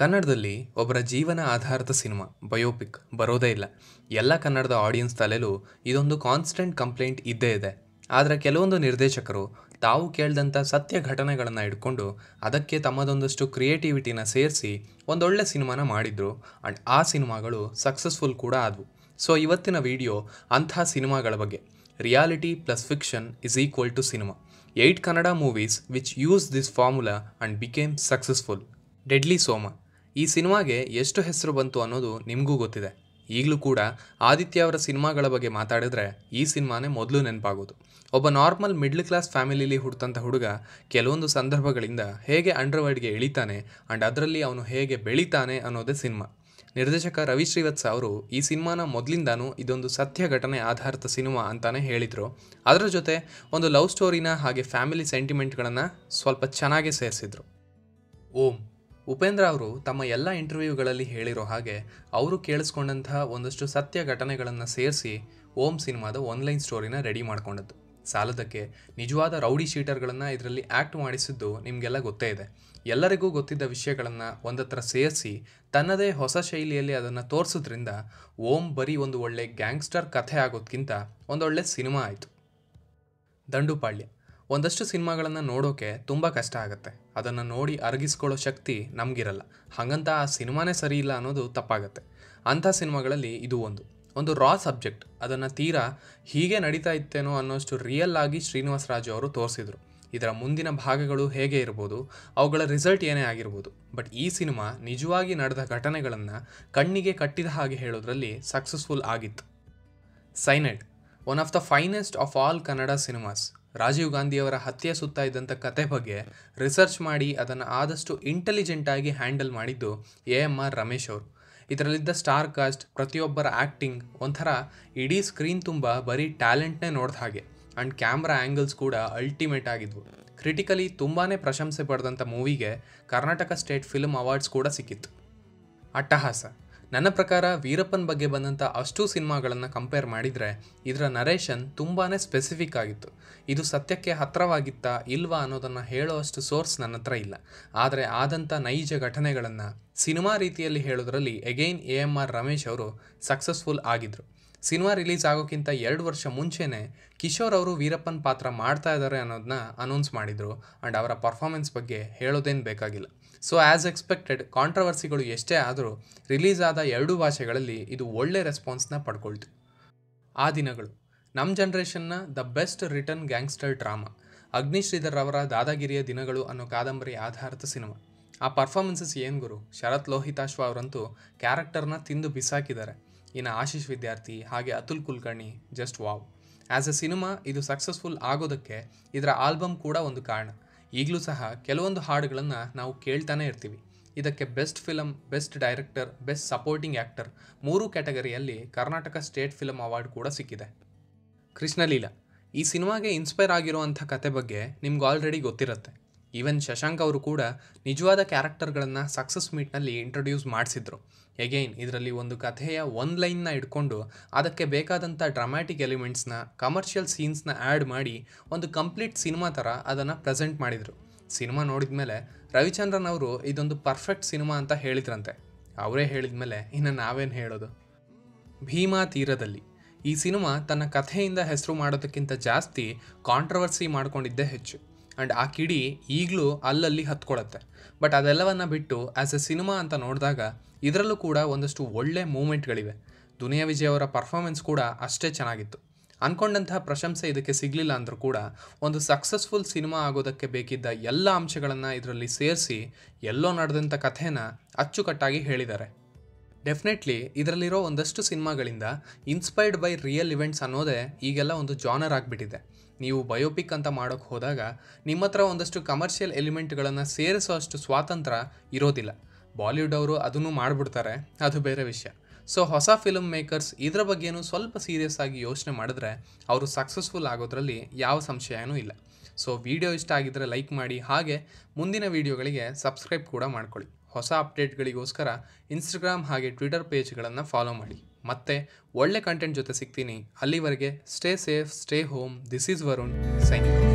ಕನ್ನಡದಲ್ಲಿ ಒಬ್ಬರ ಜೀವನ ಆಧಾರಿತ ಸಿನಿಮಾ ಬಯೋಪಿಕ್ ಬರೋದೇ ಇಲ್ಲ ಎಲ್ಲ ಕನ್ನಡದ ಆಡಿಯನ್ಸ್ ತಲೆಲೂ ಇದೊಂದು ಕಾನ್ಸ್ಟೆಂಟ್ ಕಂಪ್ಲೇಂಟ್ ಇದ್ದೇ ಇದೆ ಆದರೆ ಕೆಲವೊಂದು ನಿರ್ದೇಶಕರು ತಾವು ಕೇಳಿದಂಥ ಸತ್ಯ ಘಟನೆಗಳನ್ನು ಇಟ್ಕೊಂಡು ಅದಕ್ಕೆ ತಮ್ಮದೊಂದಷ್ಟು ಕ್ರಿಯೇಟಿವಿಟಿನ ಸೇರಿಸಿ ಒಂದೊಳ್ಳೆ ಸಿನಿಮಾನ ಮಾಡಿದರು ಆ್ಯಂಡ್ ಆ ಸಿನಿಮಾಗಳು ಸಕ್ಸಸ್ಫುಲ್ ಕೂಡ ಆದವು ಸೊ ಇವತ್ತಿನ ವಿಡಿಯೋ ಅಂಥ ಸಿನಿಮಾಗಳ ಬಗ್ಗೆ reality plus fiction is equal to cinema eight Kannada movies which use this formula and became successful deadly Soma ಈ ಸಿನಿಮಾಗೆ ಎಷ್ಟು ಹೆಸರು ಬಂತು ಅನ್ನೋದು ನಿಮಗೂ ಗೊತ್ತಿದೆ ಈಗಲೂ ಕೂಡ ಆದಿತ್ಯ ಅವರ ಸಿನಿಮಾಗಳ ಬಗ್ಗೆ ಮಾತಾಡಿದ್ರೆ ಈ ಸಿನಿಮಾನೇ ಮೊದಲು ನೆನಪಾಗೋದು ಒಬ್ಬ ನಾರ್ಮಲ್ ಮಿಡ್ಲ್ ಕ್ಲಾಸ್ ಫ್ಯಾಮಿಲಿಲಿ ಹುಡ್ತಂಥ ಹುಡುಗ ಕೆಲವೊಂದು ಸಂದರ್ಭಗಳಿಂದ ಹೇಗೆ ಅಂಡರ್ವರ್ಡ್ಗೆ ಇಳಿತಾನೆ ಆ್ಯಂಡ್ ಅದರಲ್ಲಿ ಅವನು ಹೇಗೆ ಬೆಳಿತಾನೆ ಅನ್ನೋದೇ ಸಿನಿಮಾ ನಿರ್ದೇಶಕ ರವಿ ಶ್ರೀವತ್ಸ ಅವರು ಈ ಸಿನಿಮಾನ ಮೊದಲಿಂದಾನೂ ಇದೊಂದು ಸತ್ಯ ಘಟನೆ ಆಧಾರಿತ ಸಿನಿಮಾ ಅಂತಾನೆ ಹೇಳಿದರು ಅದರ ಜೊತೆ ಒಂದು ಲವ್ ಸ್ಟೋರಿನ ಹಾಗೆ ಫ್ಯಾಮಿಲಿ ಸೆಂಟಿಮೆಂಟ್ಗಳನ್ನು ಸ್ವಲ್ಪ ಚೆನ್ನಾಗೇ ಸೇರಿಸಿದ್ರು ಓಂ ಉಪೇಂದ್ರ ಅವರು ತಮ್ಮ ಎಲ್ಲ ಇಂಟರ್ವ್ಯೂಗಳಲ್ಲಿ ಹೇಳಿರೋ ಹಾಗೆ ಅವರು ಕೇಳಿಸ್ಕೊಂಡಂತಹ ಒಂದಷ್ಟು ಸತ್ಯ ಘಟನೆಗಳನ್ನು ಸೇರಿಸಿ ಓಂ ಸಿನಿಮಾದ ಆನ್ಲೈನ್ ಸ್ಟೋರಿನ ರೆಡಿ ಮಾಡ್ಕೊಂಡದ್ದು ಸಾಲದಕ್ಕೆ ನಿಜವಾದ ರೌಡಿ ಶೀಟರ್ಗಳನ್ನು ಇದರಲ್ಲಿ ಆ್ಯಕ್ಟ್ ಮಾಡಿಸಿದ್ದು ನಿಮಗೆಲ್ಲ ಗೊತ್ತೇ ಇದೆ ಎಲ್ಲರಿಗೂ ಗೊತ್ತಿದ್ದ ವಿಷಯಗಳನ್ನು ಒಂದತ್ರ ಸೇರಿಸಿ ತನ್ನದೇ ಹೊಸ ಶೈಲಿಯಲ್ಲಿ ಅದನ್ನು ತೋರಿಸೋದ್ರಿಂದ ಓಂ ಬರೀ ಒಂದು ಒಳ್ಳೆ ಗ್ಯಾಂಗ್ಸ್ಟರ್ ಕಥೆ ಆಗೋದ್ಕಿಂತ ಒಂದೊಳ್ಳೆ ಸಿನಿಮಾ ಆಯಿತು ದಂಡುಪಾಳ್ಯ ಒಂದಷ್ಟು ಸಿನಿಮಾಗಳನ್ನು ನೋಡೋಕೆ ತುಂಬ ಕಷ್ಟ ಆಗುತ್ತೆ ಅದನ್ನು ನೋಡಿ ಅರಗಿಸ್ಕೊಳ್ಳೋ ಶಕ್ತಿ ನಮಗಿರಲ್ಲ ಹಾಗಂತ ಆ ಸಿನಿಮಾನೇ ಸರಿ ಇಲ್ಲ ಅನ್ನೋದು ತಪ್ಪಾಗುತ್ತೆ ಅಂಥ ಸಿನಿಮಾಗಳಲ್ಲಿ ಇದು ಒಂದು ಒಂದು ರಾ ಸಬ್ಜೆಕ್ಟ್ ಅದನ್ನು ತೀರಾ ಹೀಗೆ ನಡೀತಾ ಇತ್ತೇನೋ ಅನ್ನೋಷ್ಟು ರಿಯಲ್ ಆಗಿ ಶ್ರೀನಿವಾಸ ರಾಜು ಅವರು ತೋರಿಸಿದರು ಇದರ ಮುಂದಿನ ಭಾಗಗಳು ಹೇಗೆ ಇರ್ಬೋದು ಅವುಗಳ ರಿಸಲ್ಟ್ ಏನೇ ಆಗಿರ್ಬೋದು ಬಟ್ ಈ ಸಿನಿಮಾ ನಿಜವಾಗಿ ನಡೆದ ಘಟನೆಗಳನ್ನು ಕಣ್ಣಿಗೆ ಕಟ್ಟಿದ ಹಾಗೆ ಹೇಳೋದ್ರಲ್ಲಿ ಸಕ್ಸಸ್ಫುಲ್ ಆಗಿತ್ತು cyanide one of the finest of all Kannada cinemas Rajiv ಗಾಂಧಿಯವರ ಹತ್ಯೆ ಸುತ್ತ ಇದ್ದಂಥ ಕತೆ ಬಗ್ಗೆ ರಿಸರ್ಚ್ ಮಾಡಿ ಅದನ್ನು ಆದಷ್ಟು ಇಂಟೆಲಿಜೆಂಟಾಗಿ ಹ್ಯಾಂಡಲ್ ಮಾಡಿದ್ದು ಎ ಎಮ್ ಆರ್ ರಮೇಶ್ ಅವರು ಇದರಲ್ಲಿದ್ದ ಸ್ಟಾರ್ ಕಾಸ್ಟ್ ಪ್ರತಿಯೊಬ್ಬರ ಆ್ಯಕ್ಟಿಂಗ್ ಒಂಥರ ಇಡೀ ಸ್ಕ್ರೀನ್ ತುಂಬ ಬರೀ ಟ್ಯಾಲೆಂಟ್ನೇ ನೋಡ್ದ ಹಾಗೆ ಆ್ಯಂಡ್ ಕ್ಯಾಮ್ರಾ ಆ್ಯಂಗಲ್ಸ್ ಕೂಡ ಅಲ್ಟಿಮೇಟ್ ಆಗಿದ್ವು ಕ್ರಿಟಿಕಲಿ ತುಂಬಾ ಪ್ರಶಂಸೆ ಪಡೆದಂಥ ಮೂವಿಗೆ ಕರ್ನಾಟಕ ಸ್ಟೇಟ್ ಫಿಲ್ಮ್ ಅವಾರ್ಡ್ಸ್ ಕೂಡ ಸಿಕ್ಕಿತ್ತು ಅಟ್ಟಹಾಸ ನನ್ನ ಪ್ರಕಾರ ವೀರಪ್ಪನ್ ಬಗ್ಗೆ ಬಂದಂಥ ಅಷ್ಟು ಸಿನಿಮಾಗಳನ್ನು ಕಂಪೇರ್ ಮಾಡಿದರೆ ಇದರ ನರೇಷನ್ ತುಂಬಾ ಸ್ಪೆಸಿಫಿಕ್ ಆಗಿತ್ತು ಇದು ಸತ್ಯಕ್ಕೆ ಹತ್ತಿರವಾಗಿತ್ತಾ ಇಲ್ವಾ ಅನ್ನೋದನ್ನು ಹೇಳುವಷ್ಟು ಸೋರ್ಸ್ ನನ್ನ ಹತ್ರ ಇಲ್ಲ ಆದರೆ ಆದಂಥ ನೈಜ ಘಟನೆಗಳನ್ನು ಸಿನಿಮಾ ರೀತಿಯಲ್ಲಿ ಹೇಳೋದ್ರಲ್ಲಿ again A M R Ramesh ಅವರು ಸಕ್ಸಸ್ಫುಲ್ ಆಗಿದ್ದರು ಸಿನಿಮಾ ರಿಲೀಸ್ ಆಗೋಕ್ಕಿಂತ ಎರಡು ವರ್ಷ ಮುಂಚೆನೇ ಕಿಶೋರ್ ಅವರು ವೀರಪ್ಪನ್ ಪಾತ್ರ ಮಾಡ್ತಾ ಇದ್ದಾರೆ ಅನ್ನೋದನ್ನ ಅನೌನ್ಸ್ ಮಾಡಿದರು ಆ್ಯಂಡ್ ಅವರ ಪರ್ಫಾಮೆನ್ಸ್ ಬಗ್ಗೆ ಹೇಳೋದೇನು ಬೇಕಾಗಿಲ್ಲ ಸೊ ಆ್ಯಸ್ ಎಕ್ಸ್ಪೆಕ್ಟೆಡ್ ಕಾಂಟ್ರವರ್ಸಿಗಳು ಎಷ್ಟೇ ಆದರೂ ರಿಲೀಸ್ ಆದ ಎರಡೂ ಭಾಷೆಗಳಲ್ಲಿ ಇದು ಒಳ್ಳೆ ರೆಸ್ಪಾನ್ಸ್ನ ಪಡ್ಕೊಳ್ತು ಆ ದಿನಗಳು ನಮ್ಮ ಜನ್ರೇಷನ್ನ the best return gangster drama Agni Shridhar ಅವರ ದಾದಾಗಿರಿಯ ದಿನಗಳು ಅನ್ನೋ ಕಾದಂಬರಿ ಆಧಾರಿತ ಸಿನಿಮಾ ಆ ಪರ್ಫಾರ್ಮೆನ್ಸಸ್ ಏನು ಗುರು ಶರತ್ ಲೋಹಿತಾಶ್ವ ಅವರಂತೂ ಕ್ಯಾರೆಕ್ಟರ್ನ ತಿಂದು ಬಿಸಾಕಿದ್ದಾರೆ ಇನ್ನು ಆಶೀಶ್ ವಿದ್ಯಾರ್ಥಿ ಹಾಗೆ Atul Kulkarni just wow as a cinema ಇದು ಸಕ್ಸಸ್ಫುಲ್ ಆಗೋದಕ್ಕೆ ಇದರ ಆಲ್ಬಮ್ ಕೂಡ ಒಂದು ಕಾರಣ ಈಗಲೂ ಸಹ ಕೆಲವೊಂದು ಹಾಡುಗಳನ್ನು ನಾವು ಕೇಳ್ತಾನೆ ಇರ್ತೀವಿ ಇದಕ್ಕೆ best film best director best supporting actor ಮೂರು ಕ್ಯಾಟಗರಿಯಲ್ಲಿ ಕರ್ನಾಟಕ ಸ್ಟೇಟ್ ಫಿಲಮ್ ಅವಾರ್ಡ್ ಕೂಡ ಸಿಕ್ಕಿದೆ ಕೃಷ್ಣಲೀಲಾ ಈ ಸಿನಿಮಾಗೆ ಇನ್ಸ್ಪೈರ್ ಆಗಿರುವಂಥ ಕತೆ ಬಗ್ಗೆ ನಿಮ್ಗೆ ಆಲ್ರೆಡಿ ಗೊತ್ತಿರುತ್ತೆ ಈವನ್ ಶಶಾಂಕ್ ಅವರು ಕೂಡ ನಿಜವಾದ ಕ್ಯಾರೆಕ್ಟರ್ಗಳನ್ನು ಸಕ್ಸಸ್ ಮೀಟ್ನಲ್ಲಿ ಇಂಟ್ರೊಡ್ಯೂಸ್ ಮಾಡಿಸಿದ್ರು ಎಗೈನ್ ಇದರಲ್ಲಿ ಒಂದು ಕಥೆಯ ಒಂದು ಲೈನ್ನ ಇಟ್ಕೊಂಡು ಅದಕ್ಕೆ ಬೇಕಾದಂಥ ಡ್ರಾಮ್ಯಾಟಿಕ್ ಎಲಿಮೆಂಟ್ಸ್ನ ಕಮರ್ಷಿಯಲ್ ಸೀನ್ಸ್ನ ಆ್ಯಡ್ ಮಾಡಿ ಒಂದು ಕಂಪ್ಲೀಟ್ ಸಿನಿಮಾ ಥರ ಅದನ್ನು ಪ್ರೆಸೆಂಟ್ ಮಾಡಿದರು ಸಿನಿಮಾ ನೋಡಿದ ಮೇಲೆ ರವಿಚಂದ್ರನ್ ಅವರು ಇದೊಂದು ಪರ್ಫೆಕ್ಟ್ ಸಿನಿಮಾ ಅಂತ ಹೇಳಿದ್ರಂತೆ ಅವರೇ ಹೇಳಿದ ಮೇಲೆ ಇನ್ನು ನಾವೇನು ಹೇಳೋದು ಭೀಮಾ ತೀರದಲ್ಲಿ ಈ ಸಿನಿಮಾ ತನ್ನ ಕಥೆಯಿಂದ ಹೆಸರು ಮಾಡೋದಕ್ಕಿಂತ ಜಾಸ್ತಿ ಕಾಂಟ್ರವರ್ಸಿ ಮಾಡಿಕೊಂಡಿದ್ದೇ ಹೆಚ್ಚು ಆ್ಯಂಡ್ ಆ ಕಿಡಿ ಈಗಲೂ ಅಲ್ಲಲ್ಲಿ ಹತ್ಕೊಳತ್ತೆ ಬಟ್ ಅದೆಲ್ಲವನ್ನು ಬಿಟ್ಟು ಆ್ಯಸ್ ಎ ಸಿನಿಮಾ ಅಂತ ನೋಡಿದಾಗ ಇದರಲ್ಲೂ ಕೂಡ ಒಂದಷ್ಟು ಒಳ್ಳೆ ಮೂಮೆಂಟ್ಗಳಿವೆ ದುನಿಯಾ ವಿಜಯ್ ಅವರ ಪರ್ಫಾಮೆನ್ಸ್ ಕೂಡ ಅಷ್ಟೇ ಚೆನ್ನಾಗಿತ್ತು ಅಂದ್ಕೊಂಡಂತಹ ಪ್ರಶಂಸೆ ಇದಕ್ಕೆ ಸಿಗಲಿಲ್ಲ ಅಂದರೂ ಕೂಡ ಒಂದು ಸಕ್ಸಸ್ಫುಲ್ ಸಿನಿಮಾ ಆಗೋದಕ್ಕೆ ಬೇಕಿದ್ದ ಎಲ್ಲ ಅಂಶಗಳನ್ನು ಇದರಲ್ಲಿ ಸೇರಿಸಿ ಎಲ್ಲೋ ನಡೆದಂಥ ಕಥೆನ ಅಚ್ಚುಕಟ್ಟಾಗಿ ಹೇಳಿದ್ದಾರೆ ಡೆಫಿನೆಟ್ಲಿ ಇದರಲ್ಲಿರೋ ಒಂದಷ್ಟು ಸಿನಿಮಾಗಳಿಂದ ಇನ್ಸ್ಪೈರ್ಡ್ ಬೈ ರಿಯಲ್ ಇವೆಂಟ್ಸ್ ಅನ್ನೋದೇ ಈಗೆಲ್ಲ ಒಂದು ಜಾನರ್ ಆಗಿಬಿಟ್ಟಿದೆ ನೀವು ಬಯೋಪಿಕ್ ಅಂತ ಮಾಡೋಕ್ಕೆ ಹೋದಾಗ ನಿಮ್ಮ ಹತ್ರ ಒಂದಷ್ಟು ಕಮರ್ಷಿಯಲ್ ಎಲಿಮೆಂಟ್ಗಳನ್ನು ಸೇರಿಸೋ ಅಷ್ಟು ಸ್ವಾತಂತ್ರ್ಯ ಇರೋದಿಲ್ಲ ಬಾಲಿವುಡ್ ಅವರು ಅದನ್ನು ಮಾಡಿಬಿಡ್ತಾರೆ ಅದು ಬೇರೆ ವಿಷಯ ಸೊ ಹೊಸ ಫಿಲ್ಮ್ ಮೇಕರ್ಸ್ ಇದರ ಬಗ್ಗೆನೂ ಸ್ವಲ್ಪ ಸೀರಿಯಸ್ ಆಗಿ ಯೋಚನೆ ಮಾಡಿದ್ರೆ ಅವರು ಸಕ್ಸಸ್ಫುಲ್ ಆಗೋದ್ರಲ್ಲಿ ಯಾವ ಸಂಶಯನೂ ಇಲ್ಲ ಸೊ ವಿಡಿಯೋ ಇಷ್ಟ ಆಗಿದ್ದರೆ ಲೈಕ್ ಮಾಡಿ ಹಾಗೆ ಮುಂದಿನ ವೀಡಿಯೋಗಳಿಗೆ ಸಬ್ಸ್ಕ್ರೈಬ್ ಕೂಡ ಮಾಡ್ಕೊಳ್ಳಿ ಹೊಸ ಅಪ್ಡೇಟ್ಗಳಿಗೋಸ್ಕರ ಇನ್ಸ್ಟಾಗ್ರಾಮ್ ಹಾಗೆ ಟ್ವಿಟರ್ ಪೇಜ್ಗಳನ್ನು ಫಾಲೋ ಮಾಡಿ ಮತ್ತೆ ಒಳ್ಳೆ ಕಂಟೆಂಟ್ ಜೊತೆ ಸಿಗ್ತೀನಿ ಅಲ್ಲಿವರೆಗೆ stay safe stay home this is Varun signing